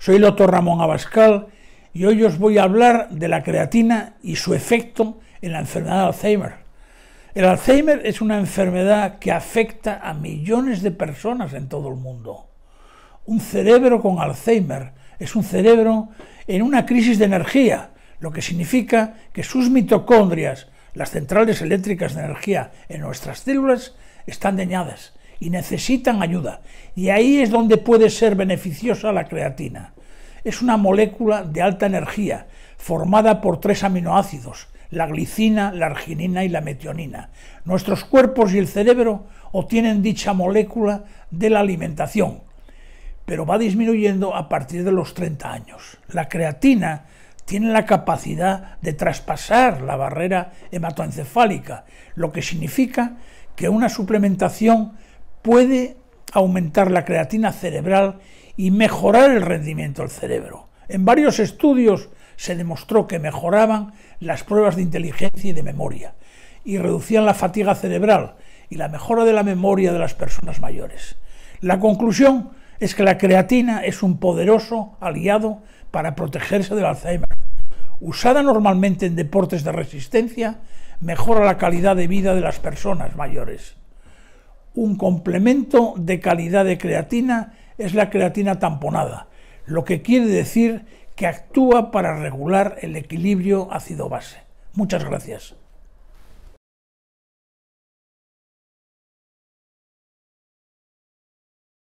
Soy el Ramón Abascal y hoy os voy a hablar de la creatina y su efecto en la enfermedad de Alzheimer. El Alzheimer es una enfermedad que afecta a millones de personas en todo el mundo. Un cerebro con Alzheimer es un cerebro en una crisis de energía, lo que significa que sus mitocondrias, las centrales eléctricas de energía en nuestras células, están dañadas y necesitan ayuda. Y ahí es donde puede ser beneficiosa la creatina. Es una molécula de alta energía, formada por tres aminoácidos, la glicina, la arginina y la metionina. Nuestros cuerpos y el cerebro obtienen dicha molécula de la alimentación, pero va disminuyendo a partir de los 30 años. La creatina tiene la capacidad de traspasar la barrera hematoencefálica, lo que significa que una suplementación puede aumentar la creatina cerebral y mejorar el rendimiento del cerebro. En varios estudios se demostró que mejoraban las pruebas de inteligencia y de memoria y reducían la fatiga cerebral y la mejora de la memoria de las personas mayores. La conclusión es que la creatina es un poderoso aliado para protegerse del Alzheimer. Usada normalmente en deportes de resistencia, mejora la calidad de vida de las personas mayores un complemento de calidad de creatina es la creatina tamponada, lo que quiere decir que actúa para regular el equilibrio ácido-base. Muchas gracias.